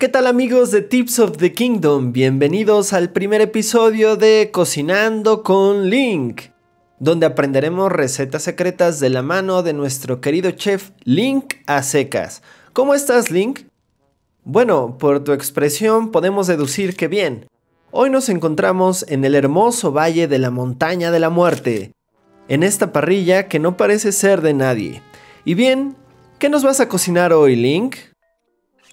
¿Qué tal amigos de Tips of the Kingdom? Bienvenidos al primer episodio de Cocinando con Link, donde aprenderemos recetas secretas de la mano de nuestro querido chef Link a secas. ¿Cómo estás Link? Bueno, por tu expresión podemos deducir que bien. Hoy nos encontramos en el hermoso valle de la montaña de la muerte, en esta parrilla que no parece ser de nadie. Y bien, ¿qué nos vas a cocinar hoy Link?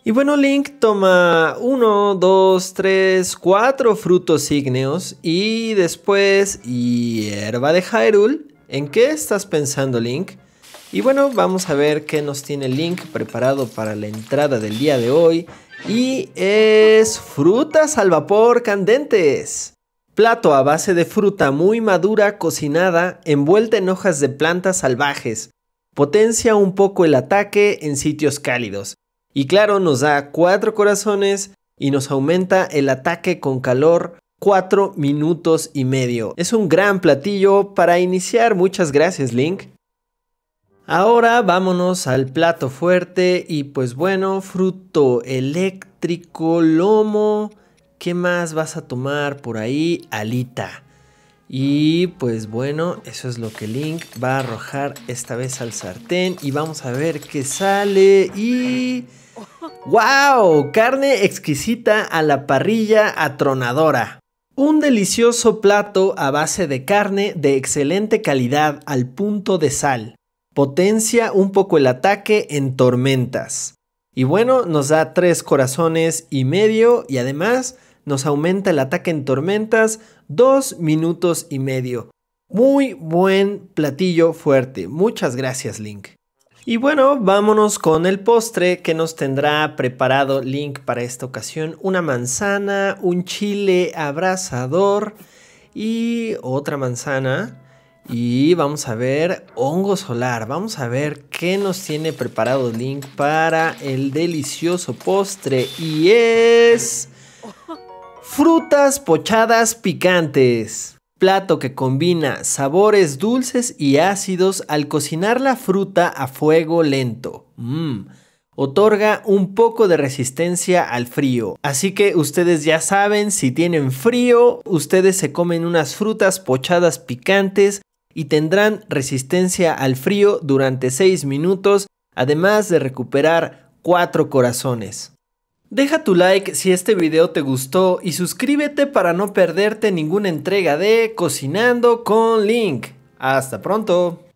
Y bueno, Link toma 1, 2, 3, 4 frutos ígneos y después hierba de jairul ¿En qué estás pensando, Link? Y bueno, vamos a ver qué nos tiene Link preparado para la entrada del día de hoy. Y es frutas al vapor candentes. Plato a base de fruta muy madura cocinada envuelta en hojas de plantas salvajes. Potencia un poco el ataque en sitios cálidos. Y claro, nos da cuatro corazones y nos aumenta el ataque con calor cuatro minutos y medio. Es un gran platillo para iniciar. Muchas gracias, Link. Ahora vámonos al plato fuerte y pues bueno, fruto eléctrico, lomo. ¿Qué más vas a tomar por ahí? Alita. Y pues bueno, eso es lo que Link va a arrojar esta vez al sartén y vamos a ver qué sale y... ¡Wow! Carne exquisita a la parrilla atronadora. Un delicioso plato a base de carne de excelente calidad al punto de sal. Potencia un poco el ataque en tormentas. Y bueno, nos da tres corazones y medio y además nos aumenta el ataque en tormentas dos minutos y medio. Muy buen platillo fuerte. Muchas gracias, Link. Y bueno, vámonos con el postre que nos tendrá preparado Link para esta ocasión. Una manzana, un chile abrasador y otra manzana. Y vamos a ver hongo solar. Vamos a ver qué nos tiene preparado Link para el delicioso postre. Y es... Oh. Frutas pochadas picantes plato que combina sabores dulces y ácidos al cocinar la fruta a fuego lento. Mmm. Otorga un poco de resistencia al frío. Así que ustedes ya saben, si tienen frío, ustedes se comen unas frutas pochadas picantes y tendrán resistencia al frío durante 6 minutos, además de recuperar 4 corazones. Deja tu like si este video te gustó y suscríbete para no perderte ninguna entrega de Cocinando con Link. Hasta pronto.